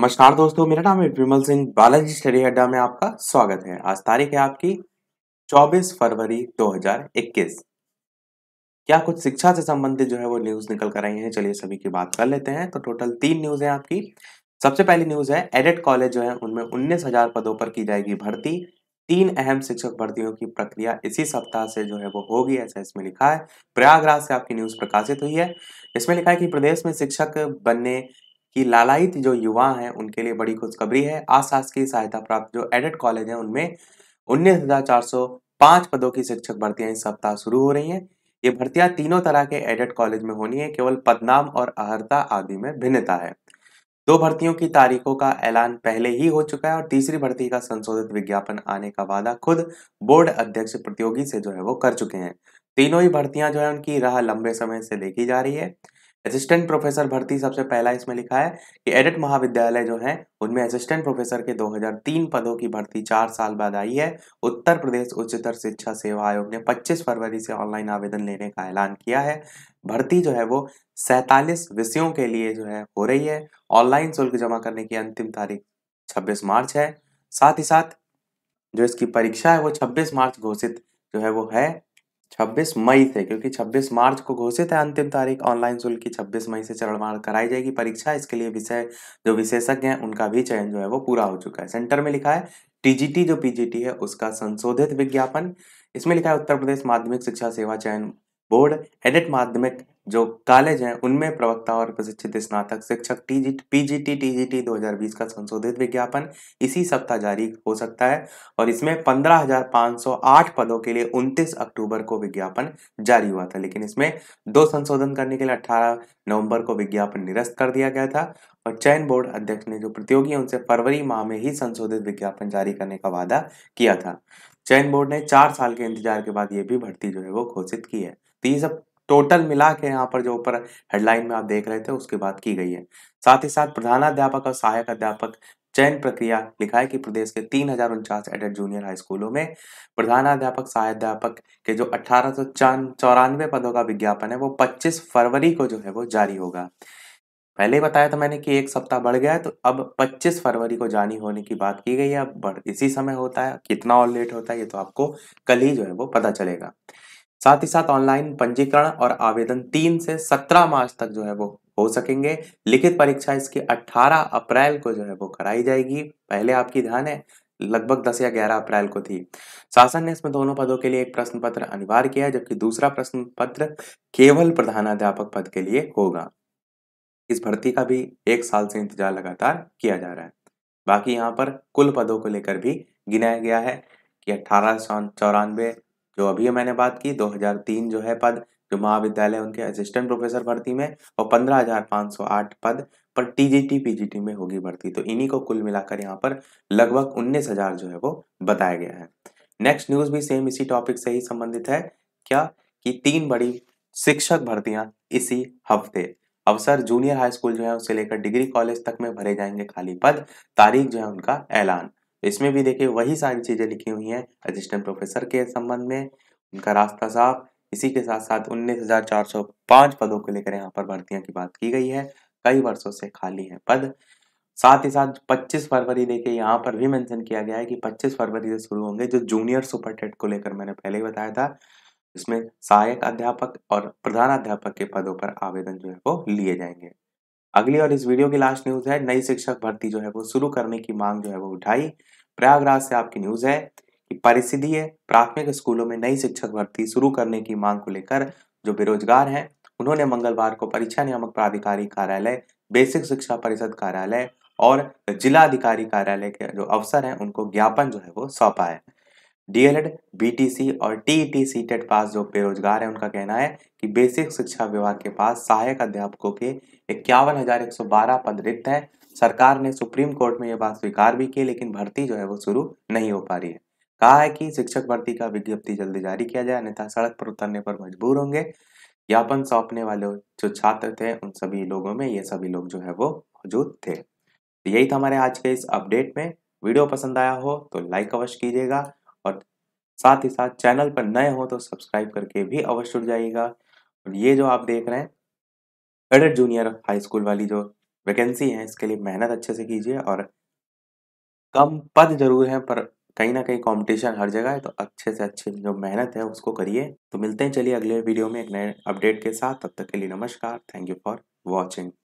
नमस्कार दोस्तों मेरा नाम है विमल सिंह बालाजी स्टडी अड्डा में आपका स्वागत है आज तारीख है आपकी 24 फरवरी 2021 क्या कुछ शिक्षा से संबंधित जो है वो न्यूज निकल कर आई है चलिए सभी की बात कर लेते हैं तो टोटल तीन न्यूज है आपकी सबसे पहली न्यूज है एडेड कॉलेज जो है उनमें उन्नीस पदों पर की जाएगी भर्ती तीन अहम शिक्षक भर्तियों की प्रक्रिया इसी सप्ताह से जो है वो होगी ऐसा इसमें लिखा है प्रयागराज से आपकी न्यूज प्रकाशित हुई है इसमें लिखा है कि प्रदेश में शिक्षक बनने कि लालायित जो युवा हैं उनके लिए बड़ी खुशखबरी है की सहायता प्राप्त जो एडेड कॉलेज है उनमें उन्नीस हजार चार सौ पांच पदों की शिक्षक भर्तियां इस सप्ताह शुरू हो रही हैं ये भर्तियां तीनों तरह के एडेड कॉलेज में होनी है केवल पदनाम और अहर्ता आदि में भिन्नता है दो भर्तियों की तारीखों का ऐलान पहले ही हो चुका है और तीसरी भर्ती का संशोधित विज्ञापन आने का वादा खुद बोर्ड अध्यक्ष प्रतियोगी से जो है वो कर चुके हैं तीनों ही भर्तियां जो है उनकी राह लंबे समय से देखी जा रही है असिस्टेंट प्रोफेसर भर्ती सबसे पहला इसमें लिखा है कि एडिट महाविद्यालय जो है उनमें असिस्टेंट प्रोफेसर के 2003 पदों की भर्ती चार साल बाद आई है उत्तर प्रदेश उच्चतर शिक्षा सेवा आयोग ने 25 फरवरी से ऑनलाइन आवेदन लेने का ऐलान किया है भर्ती जो है वो सैतालीस विषयों के लिए जो है हो रही है ऑनलाइन शुल्क जमा करने की अंतिम तारीख छब्बीस मार्च है साथ ही साथ जो इसकी परीक्षा है वो छब्बीस मार्च घोषित जो है वो है 26 मई से क्योंकि 26 मार्च को घोषित है अंतिम तारीख ऑनलाइन शुल्क की 26 मई से मार्ग कराई जाएगी परीक्षा इसके लिए विषय जो विशेषज्ञ हैं उनका भी चयन जो है वो पूरा हो चुका है सेंटर में लिखा है टीजीटी जो पीजीटी है उसका संशोधित विज्ञापन इसमें लिखा है उत्तर प्रदेश माध्यमिक शिक्षा सेवा चयन बोर्ड एडिट माध्यमिक जो कॉलेज हैं उनमें प्रवक्ता और प्रशिक्षित स्नातक शिक्षक टीजी पीजीटी टीजीटी 2020 का संशोधित विज्ञापन इसी सप्ताह जारी हो सकता है और इसमें 15,508 पदों के लिए 29 अक्टूबर को विज्ञापन जारी हुआ था लेकिन इसमें दो संशोधन करने के लिए 18 नवंबर को विज्ञापन निरस्त कर दिया गया था और चयन बोर्ड अध्यक्ष ने जो प्रतियोगी हैं उनसे फरवरी माह में ही संशोधित विज्ञापन जारी करने का वादा किया था चयन बोर्ड ने चार साल के इंतजार के बाद ये भी भर्ती जो है वो घोषित की है तो ये सब टोटल मिला के यहाँ पर जो ऊपर हेडलाइन में आप देख रहे थे उसकी बात की गई है साथ ही साथ प्रधानाध्यापक और सहायक अध्यापक चयन प्रक्रिया लिखा है कि प्रदेश के तीन हजार उनचास एडेड जूनियर हाई स्कूलों में प्रधानाध्यापक सहायध्यापक के जो अठारह सौ चौरानवे पदों का विज्ञापन है वो 25 फरवरी को जो है वो जारी होगा पहले ही बताया था मैंने कि एक सप्ताह बढ़ गया है तो अब 25 फरवरी को जानी होने की बात की गई है अब इसी समय होता है कितना और लेट होता है ये तो आपको कल ही जो है वो पता चलेगा साथ ही साथ ऑनलाइन पंजीकरण और आवेदन तीन से सत्रह मार्च तक जो है वो हो सकेंगे लिखित परीक्षा इसकी 18 अप्रैल को जो है वो कराई जाएगी पहले आपकी ध्यान है लगभग दस या ग्यारह अप्रैल को थी शासन ने इसमें दोनों पदों के लिए एक प्रश्न पत्र अनिवार्य किया जबकि दूसरा प्रश्न पत्र केवल प्रधानाध्यापक पद के लिए होगा इस भर्ती का भी एक साल से इंतजार लगातार किया जा रहा है बाकी यहाँ पर कुल पदों को लेकर भी गिनाया गया है कि अठारह सौ चौरानवे जो अभी मैंने बात की 2003 जो है पद जो महाविद्यालय उनके असिस्टेंट प्रोफेसर भर्ती में और 15,508 पद पर टीजीटी पीजीटी में होगी भर्ती तो इन्हीं को कुल मिलाकर यहाँ पर लगभग उन्नीस जो है वो बताया गया है नेक्स्ट न्यूज भी सेम इसी टॉपिक से ही संबंधित है क्या कि तीन बड़ी शिक्षक भर्तियां इसी हफ्ते अवसर जूनियर हाई स्कूल जो है उसे लेकर डिग्री कॉलेज तक में भरे जाएंगे खाली पद तारीख जो है उनका ऐलान इसमें भी देखिए वही सारी चीज़ें लिखी हुई हैं असिस्टेंट प्रोफेसर के संबंध में उनका रास्ता साफ इसी के साथ साथ उन्नीस हजार चार सौ पांच पदों को लेकर यहाँ पर भर्तियां की बात की गई है कई वर्षों से खाली है पद साथ ही साथ 25 फरवरी देखिए यहाँ पर भी मेंशन किया गया है कि 25 फरवरी से शुरू होंगे जो जूनियर सुपर टेट को लेकर मैंने पहले ही बताया था इसमें सहायक अध्यापक और प्रधान अध्यापक के पदों पर आवेदन जो है वो लिए जाएंगे अगली और इस वीडियो की लास्ट न्यूज है नई शिक्षक भर्ती जो है वो शुरू करने की मांग जो है वो उठाई प्रयागराज से आपकी न्यूज है कि परिषदीय प्राथमिक स्कूलों में नई शिक्षक भर्ती शुरू करने की मांग को लेकर जो बेरोजगार हैं उन्होंने मंगलवार को परीक्षा नियामक प्राधिकारी कार्यालय बेसिक शिक्षा परिषद कार्यालय और जिला अधिकारी कार्यालय के जो अफसर हैं उनको ज्ञापन जो है वो सौंपा है डीएलएड बीटीसी और C TET e e pass जो बेरोजगार है उनका कहना है कि बेसिक शिक्षा विभाग के पास सहायक अध्यापकों के इक्यावन हजार एक सौ बारह पद रिक्त हैं सरकार ने सुप्रीम कोर्ट में ये बात स्वीकार भी की लेकिन भर्ती जो है वो शुरू नहीं हो पा रही है कहा है कि शिक्षक भर्ती का विज्ञप्ति जल्दी जारी किया जाए अन्यथा सड़क पर उतरने पर मजबूर होंगे ज्ञापन सौंपने वाले जो छात्र थे उन सभी लोगों में ये सभी लोग जो है वो मौजूद थे यही था हमारे आज के इस अपडेट में वीडियो पसंद आया हो तो लाइक अवश्य कीजिएगा और साथ ही साथ चैनल पर नए हो तो सब्सक्राइब करके भी अवश्य जुड़ जाइएगा और ये जो आप देख रहे हैं कैडेट जूनियर हाई स्कूल वाली जो वैकेंसी है इसके लिए मेहनत अच्छे से कीजिए और कम पद जरूर हैं पर कहीं ना कहीं कंपटीशन हर जगह है तो अच्छे से अच्छे जो मेहनत है उसको करिए तो मिलते हैं चलिए अगले वीडियो में एक नए अपडेट के साथ तब तक के लिए नमस्कार थैंक यू फॉर वॉचिंग